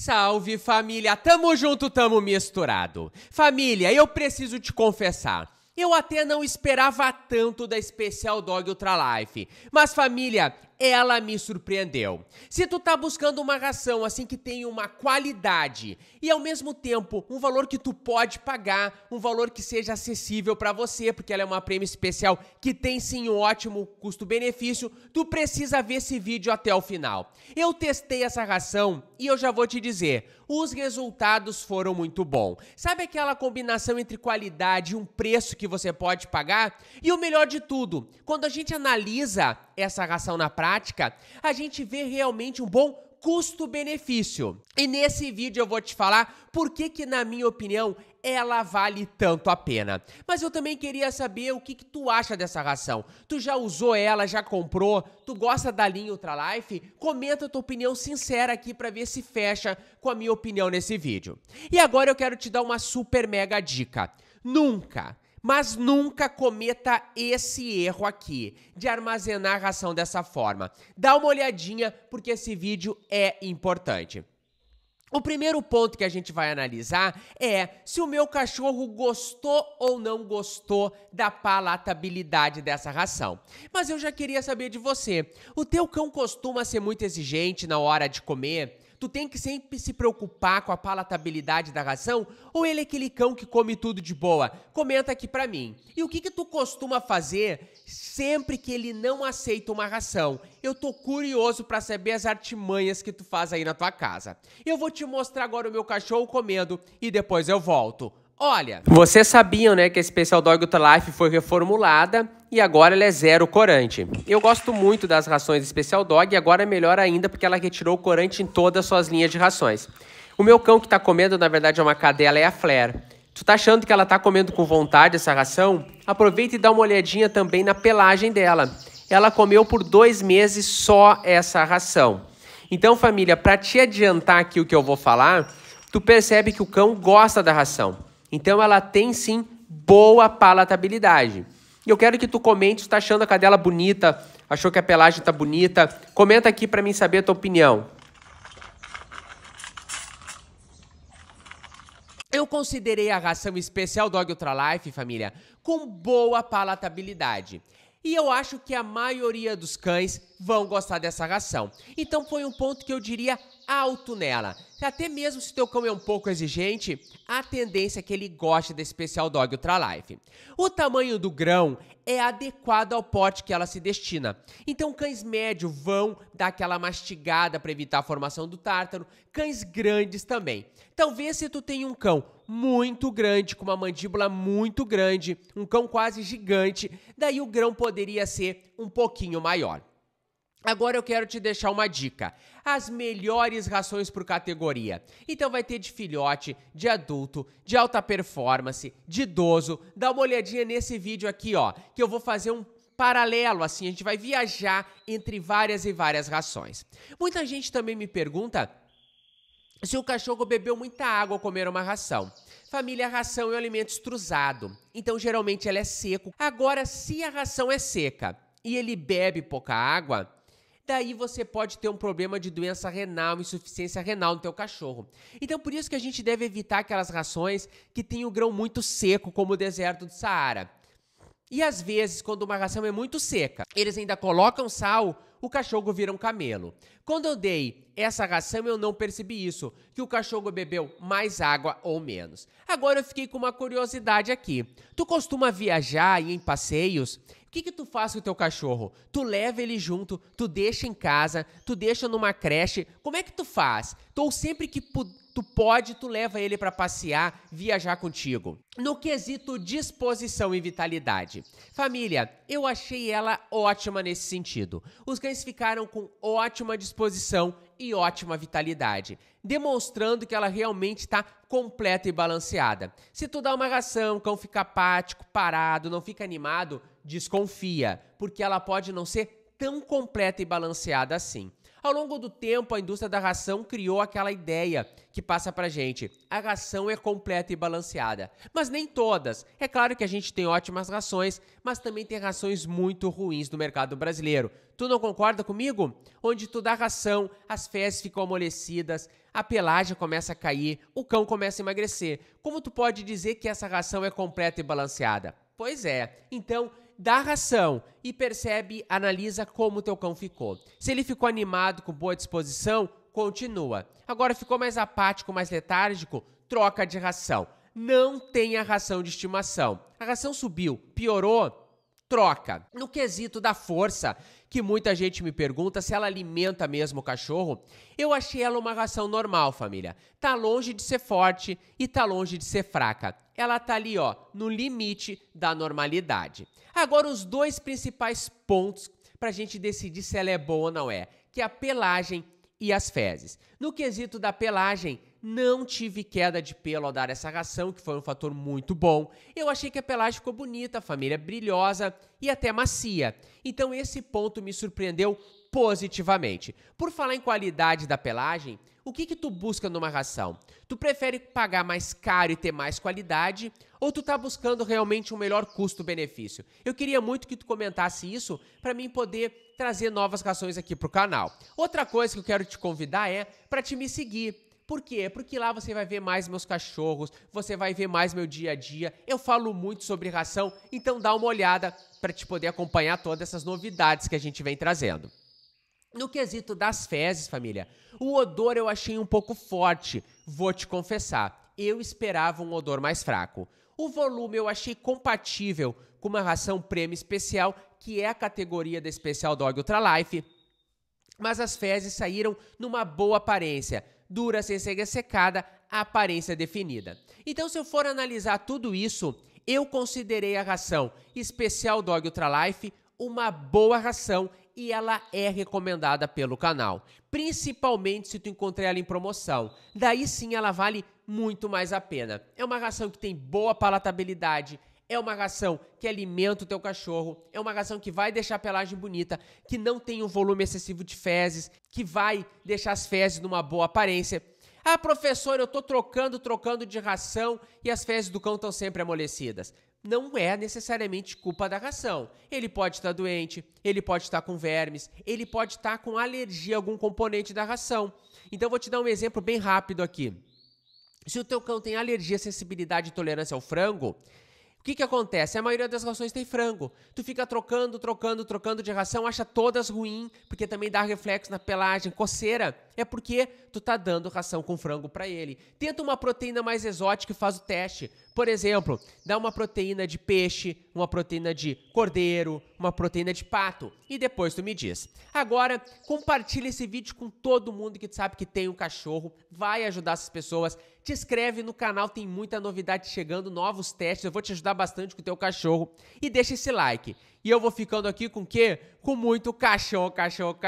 Salve família, tamo junto, tamo misturado. Família, eu preciso te confessar. Eu até não esperava tanto da especial Dog Ultralife. Mas família, ela me surpreendeu. Se tu tá buscando uma ração assim que tem uma qualidade e ao mesmo tempo um valor que tu pode pagar, um valor que seja acessível para você, porque ela é uma prêmio especial que tem sim um ótimo custo-benefício, tu precisa ver esse vídeo até o final. Eu testei essa ração e eu já vou te dizer, os resultados foram muito bons. Sabe aquela combinação entre qualidade e um preço que você pode pagar? E o melhor de tudo, quando a gente analisa essa ração na prática, prática, a gente vê realmente um bom custo-benefício. E nesse vídeo eu vou te falar por que que na minha opinião ela vale tanto a pena. Mas eu também queria saber o que, que tu acha dessa ração. Tu já usou ela, já comprou? Tu gosta da linha Ultralife? Comenta tua opinião sincera aqui para ver se fecha com a minha opinião nesse vídeo. E agora eu quero te dar uma super mega dica. Nunca mas nunca cometa esse erro aqui de armazenar a ração dessa forma. Dá uma olhadinha porque esse vídeo é importante. O primeiro ponto que a gente vai analisar é se o meu cachorro gostou ou não gostou da palatabilidade dessa ração. Mas eu já queria saber de você, o teu cão costuma ser muito exigente na hora de comer? tu tem que sempre se preocupar com a palatabilidade da ração ou ele é aquele cão que come tudo de boa? Comenta aqui pra mim. E o que que tu costuma fazer sempre que ele não aceita uma ração? Eu tô curioso para saber as artimanhas que tu faz aí na tua casa. Eu vou te mostrar agora o meu cachorro comendo e depois eu volto. Olha, vocês sabiam, né, que a Special Dog Life foi reformulada e agora ela é zero corante. Eu gosto muito das rações Special Dog e agora é melhor ainda porque ela retirou o corante em todas as suas linhas de rações. O meu cão que tá comendo, na verdade, é uma cadela, é a Flair. Tu tá achando que ela tá comendo com vontade essa ração? Aproveita e dá uma olhadinha também na pelagem dela. Ela comeu por dois meses só essa ração. Então, família, para te adiantar aqui o que eu vou falar, tu percebe que o cão gosta da ração. Então ela tem sim boa palatabilidade. E eu quero que tu comente se tá achando a cadela bonita, achou que a pelagem tá bonita. Comenta aqui para mim saber a tua opinião. Eu considerei a ração especial Dog Ultralife, família, com boa palatabilidade. E eu acho que a maioria dos cães vão gostar dessa ração. Então foi um ponto que eu diria alto nela. Até mesmo se teu cão é um pouco exigente, a tendência é que ele goste desse especial dog Ultralife. O tamanho do grão é adequado ao pote que ela se destina. Então cães médios vão dar aquela mastigada para evitar a formação do tártaro, cães grandes também. Talvez então, se tu tem um cão muito grande, com uma mandíbula muito grande, um cão quase gigante, daí o grão poderia ser um pouquinho maior. Agora eu quero te deixar uma dica: as melhores rações por categoria. Então vai ter de filhote, de adulto, de alta performance, de idoso. Dá uma olhadinha nesse vídeo aqui, ó, que eu vou fazer um paralelo, assim, a gente vai viajar entre várias e várias rações. Muita gente também me pergunta se o cachorro bebeu muita água ao comer uma ração. Família, ração é um alimento estrusado, então geralmente ela é seco. Agora, se a ração é seca e ele bebe pouca água, daí você pode ter um problema de doença renal, insuficiência renal no teu cachorro. Então por isso que a gente deve evitar aquelas rações que têm o grão muito seco, como o deserto do Saara. E às vezes, quando uma ração é muito seca, eles ainda colocam sal, o cachorro vira um camelo. Quando eu dei essa ração, eu não percebi isso, que o cachorro bebeu mais água ou menos. Agora eu fiquei com uma curiosidade aqui. Tu costuma viajar e em passeios o que, que tu faz com o teu cachorro? Tu leva ele junto, tu deixa em casa, tu deixa numa creche. Como é que tu faz? ou então, sempre que tu pode, tu leva ele para passear, viajar contigo. No quesito disposição e vitalidade. Família, eu achei ela ótima nesse sentido. Os cães ficaram com ótima disposição e ótima vitalidade, demonstrando que ela realmente está completa e balanceada. Se tu dá uma ração, o cão fica apático, parado, não fica animado, desconfia, porque ela pode não ser tão completa e balanceada assim. Ao longo do tempo, a indústria da ração criou aquela ideia que passa pra gente: a ração é completa e balanceada. Mas nem todas. É claro que a gente tem ótimas rações, mas também tem rações muito ruins no mercado brasileiro. Tu não concorda comigo? Onde tu dá ração, as fezes ficam amolecidas, a pelagem começa a cair, o cão começa a emagrecer. Como tu pode dizer que essa ração é completa e balanceada? Pois é. Então, dá ração e percebe, analisa como o teu cão ficou. Se ele ficou animado, com boa disposição, continua. Agora ficou mais apático, mais letárgico, troca de ração. Não tenha ração de estimação. A ração subiu, piorou, troca. No quesito da força, que muita gente me pergunta se ela alimenta mesmo o cachorro, eu achei ela uma ração normal, família. Tá longe de ser forte e tá longe de ser fraca. Ela tá ali, ó, no limite da normalidade. Agora, os dois principais pontos pra gente decidir se ela é boa ou não é, que é a pelagem e as fezes. No quesito da pelagem, não tive queda de pelo ao dar essa ração, que foi um fator muito bom. Eu achei que a pelagem ficou bonita, a família é brilhosa e até macia. Então esse ponto me surpreendeu positivamente. Por falar em qualidade da pelagem, o que que tu busca numa ração? Tu prefere pagar mais caro e ter mais qualidade ou tu tá buscando realmente um melhor custo-benefício? Eu queria muito que tu comentasse isso para mim poder trazer novas rações aqui pro canal. Outra coisa que eu quero te convidar é para te me seguir por quê? Porque lá você vai ver mais meus cachorros, você vai ver mais meu dia a dia. Eu falo muito sobre ração, então dá uma olhada para te poder acompanhar todas essas novidades que a gente vem trazendo. No quesito das fezes, família, o odor eu achei um pouco forte, vou te confessar. Eu esperava um odor mais fraco. O volume eu achei compatível com uma ração prêmio especial, que é a categoria da Special Dog Ultralife, mas as fezes saíram numa boa aparência dura sem ser secada aparência definida. Então, se eu for analisar tudo isso, eu considerei a ração Especial Dog Ultralife uma boa ração e ela é recomendada pelo canal, principalmente se tu encontrar ela em promoção. Daí sim ela vale muito mais a pena. É uma ração que tem boa palatabilidade, é uma ração que alimenta o teu cachorro, é uma ração que vai deixar a pelagem bonita, que não tem um volume excessivo de fezes, que vai deixar as fezes numa boa aparência. Ah, professor, eu estou trocando, trocando de ração e as fezes do cão estão sempre amolecidas. Não é necessariamente culpa da ração. Ele pode estar doente, ele pode estar com vermes, ele pode estar com alergia a algum componente da ração. Então vou te dar um exemplo bem rápido aqui. Se o teu cão tem alergia, sensibilidade e tolerância ao frango, que, que acontece? A maioria das rações tem frango. Tu fica trocando, trocando, trocando de ração, acha todas ruim, porque também dá reflexo na pelagem, coceira é porque tu tá dando ração com frango para ele. Tenta uma proteína mais exótica e faz o teste. Por exemplo, dá uma proteína de peixe, uma proteína de cordeiro, uma proteína de pato e depois tu me diz. Agora, compartilha esse vídeo com todo mundo que sabe que tem um cachorro, vai ajudar essas pessoas. Te inscreve no canal, tem muita novidade chegando, novos testes, eu vou te ajudar bastante com o teu cachorro e deixa esse like. E eu vou ficando aqui com o quê? Com muito cachorro, cachorro, cachorro.